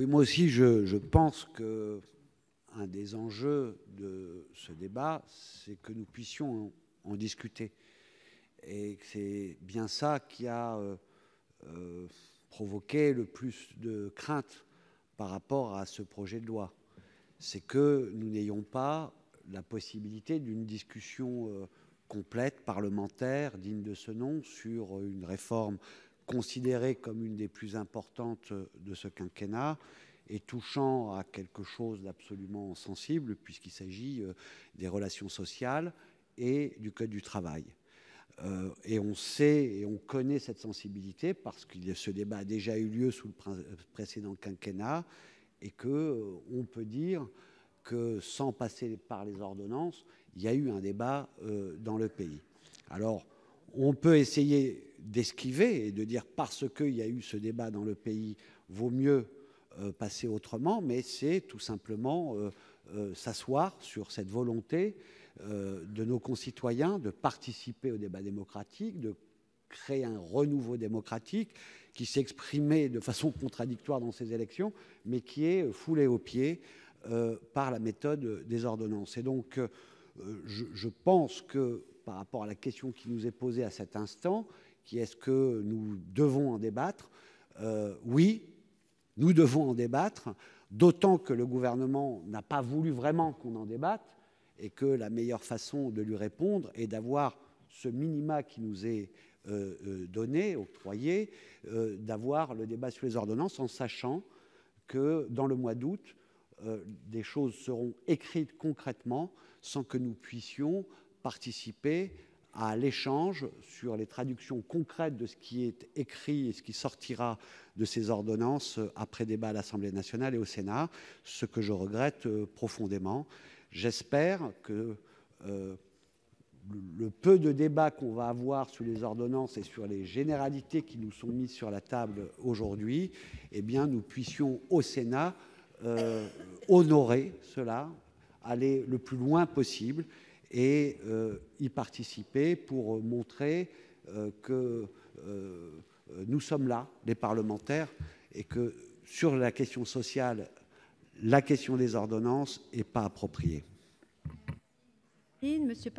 Oui, moi aussi, je, pense que un des enjeux de ce débat, c'est que nous puissions en, discuter. Et c'est bien ça qui a euh, euh, provoqué le plus de crainte par rapport à ce projet de loi. C'est que nous n'ayons pas la possibilité d'une discussion euh, complète, parlementaire, digne de ce nom, sur une réforme considérée comme une des plus importantes de ce quinquennat et touchant à quelque chose d'absolument sensible, puisqu'il s'agit euh, des relations sociales et du Code du travail. Euh, et on sait et on connaît cette sensibilité parce que ce débat a déjà eu lieu sous le précédent quinquennat et que euh, on peut dire que sans passer par les ordonnances, il y a eu un débat dans le pays. Alors, on peut essayer d'esquiver et de dire parce qu'il y a eu ce débat dans le pays, vaut mieux euh, passer autrement, mais c'est tout simplement euh, euh, s'asseoir sur cette volonté de nos concitoyens de participer au débat démocratique, de créer un renouveau démocratique qui s'exprimait de façon contradictoire dans ces élections, mais qui est foulé aux pieds par la méthode des ordonnances. Et donc, je pense que par rapport à la question qui nous est posée à cet instant, qui est-ce que nous devons en débattre euh, Oui, nous devons en débattre, d'autant que le gouvernement n'a pas voulu vraiment qu'on en débatte et que la meilleure façon de lui répondre est d'avoir ce minima qui nous est euh, euh, donné, octroyé, d'avoir le débat sur les ordonnances en sachant que dans le mois d'août, des choses seront écrites concrètement sans que nous puissions participer à l'échange sur les traductions concrètes de ce qui est écrit et ce qui sortira de ces ordonnances après débat à l'Assemblée nationale et au Sénat, ce que je regrette euh, profondément. J'espère que euh, le peu de débats qu'on va avoir sur les ordonnances et sur les généralités qui nous sont mises sur la table aujourd'hui, eh bien, nous puissions au Sénat euh, honorer cela, aller le plus loin possible et euh, y participer pour montrer euh, que euh, nous sommes là, les parlementaires, et que sur la question sociale, la question des ordonnances n'est pas appropriée. Monsieur